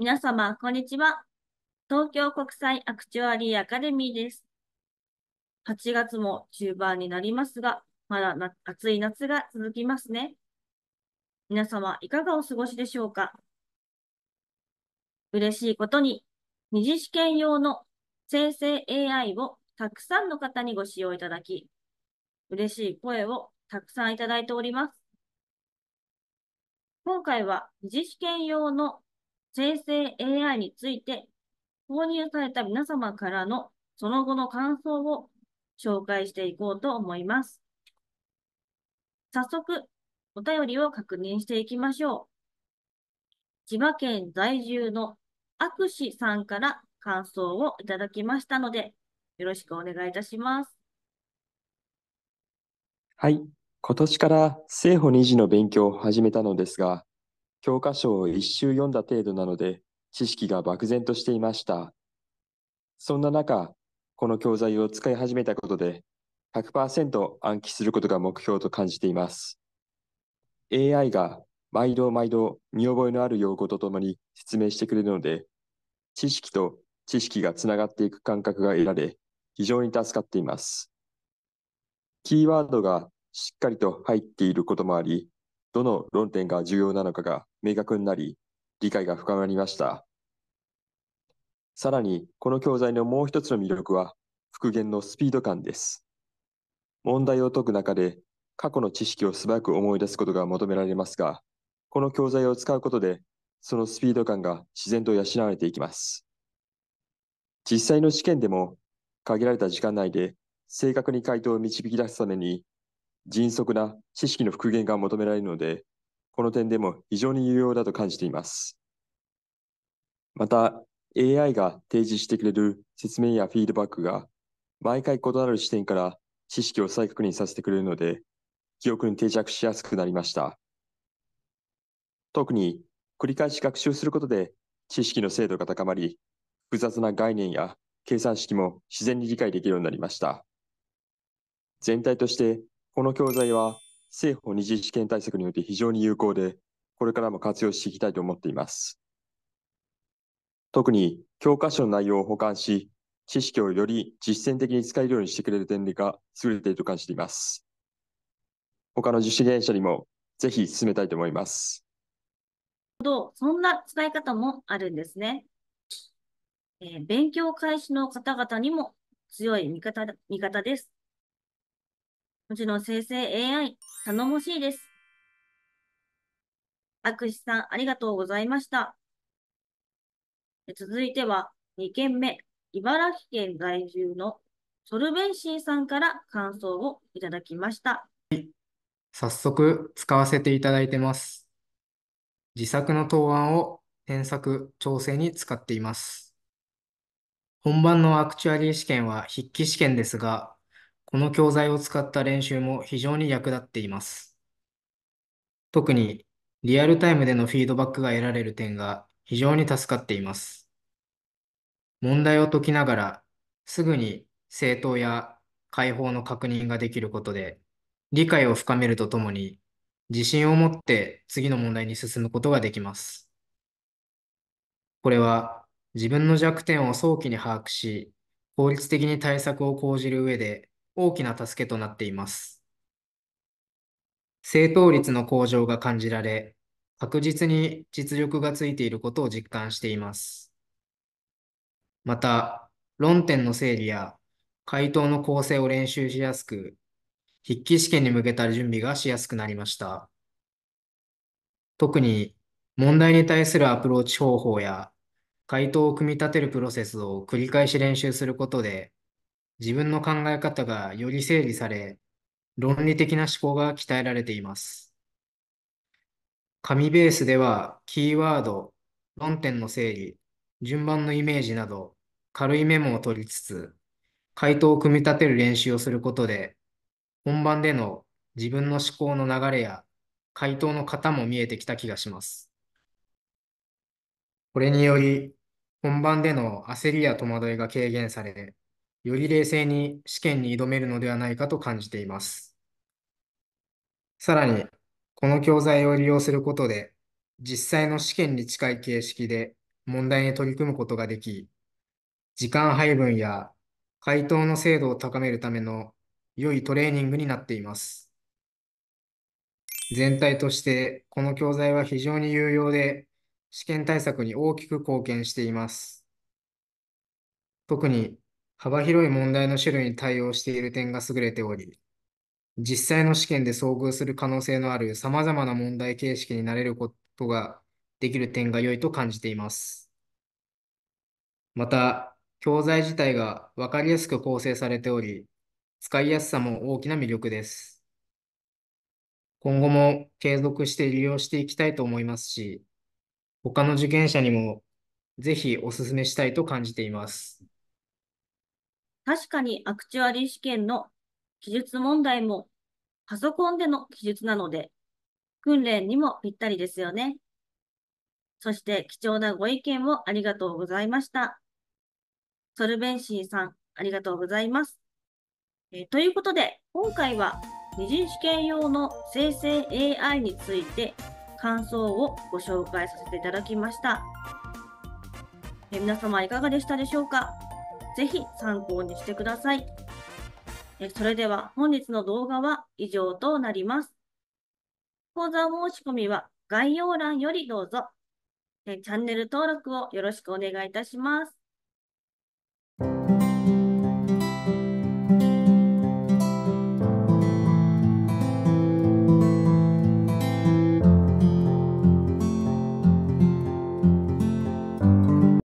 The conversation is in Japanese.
皆様、こんにちは。東京国際アクチュアリーアカデミーです。8月も中盤になりますが、まだ暑い夏が続きますね。皆様、いかがお過ごしでしょうか嬉しいことに、二次試験用の生成 AI をたくさんの方にご使用いただき、嬉しい声をたくさんいただいております。今回は二次試験用の生成 AI について購入された皆様からのその後の感想を紹介していこうと思います。早速、お便りを確認していきましょう。千葉県在住のアクシさんから感想をいただきましたので、よろしくお願いいたします。はい。今年から生保2次の勉強を始めたのですが、教科書を一周読んだ程度なので、知識が漠然としていました。そんな中、この教材を使い始めたことで、100%暗記することが目標と感じています。AI が毎度毎度見覚えのある用語とともに説明してくれるので、知識と知識がつながっていく感覚が得られ、非常に助かっています。キーワードがしっかりと入っていることもあり、どの論点が重要なのかが明確になり、理解が深まりました。さらに、この教材のもう一つの魅力は、復元のスピード感です。問題を解く中で、過去の知識を素早く思い出すことが求められますが、この教材を使うことで、そのスピード感が自然と養われていきます。実際の試験でも、限られた時間内で正確に回答を導き出すために迅速な知識の復元が求められるので、この点でも非常に有用だと感じています。また、AI が提示してくれる説明やフィードバックが、毎回異なる視点から知識を再確認させてくれるので、記憶に定着しやすくなりました。特に、繰り返し学習することで知識の精度が高まり、複雑な概念や計算式も自然に理解できるようになりました。全体としてこの教材は政府二次試験対策において非常に有効で、これからも活用していきたいと思っています。特に教科書の内容を保管し、知識をより実践的に使えるようにしてくれる点が優れていると感じています。他の受験者にもぜひ進めたいと思います。そんな使い方もあるんですね。えー、勉強開始の方々にも強い味方味方です。もちろん生成 AI、頼もしいです。アクシさん、ありがとうございました。続いては、2件目、茨城県在住のソルベンシーさんから感想をいただきました。早速使わせていただいてます。自作の答案を添削、調整に使っています。本番のアクチュアリー試験は筆記試験ですが、この教材を使った練習も非常に役立っています。特にリアルタイムでのフィードバックが得られる点が非常に助かっています。問題を解きながらすぐに正答や解放の確認ができることで理解を深めるとともに自信を持って次の問題に進むことができます。これは自分の弱点を早期に把握し効率的に対策を講じる上で大きな助けとなっています。正答率の向上が感じられ、確実に実力がついていることを実感しています。また、論点の整理や回答の構成を練習しやすく、筆記試験に向けた準備がしやすくなりました。特に問題に対するアプローチ方法や回答を組み立てるプロセスを繰り返し練習することで、自分の考え方がより整理され、論理的な思考が鍛えられています。紙ベースでは、キーワード、論点の整理、順番のイメージなど、軽いメモを取りつつ、回答を組み立てる練習をすることで、本番での自分の思考の流れや回答の型も見えてきた気がします。これにより、本番での焦りや戸惑いが軽減され、より冷静に試験に挑めるのではないかと感じています。さらに、この教材を利用することで、実際の試験に近い形式で問題に取り組むことができ、時間配分や回答の精度を高めるための良いトレーニングになっています。全体としてこの教材は非常に有用で試験対策に大きく貢献しています。特に幅広い問題の種類に対応している点が優れており、実際の試験で遭遇する可能性のある様々な問題形式になれることができる点が良いと感じています。また、教材自体が分かりやすく構成されており、使いやすさも大きな魅力です。今後も継続して利用していきたいと思いますし、他の受験者にもぜひお勧めしたいと感じています。確かにアクチュアリー試験の記述問題もパソコンでの記述なので、訓練にもぴったりですよね。そして貴重なご意見をありがとうございました。ソルベンシーさん、ありがとうございます。えということで、今回は二次試験用の生成 AI について感想をご紹介させていただきました。え皆様いかがでしたでしょうかぜひ参考にしてください。それでは本日の動画は以上となります。講座申し込みは概要欄よりどうぞ。チャンネル登録をよろしくお願いいたします。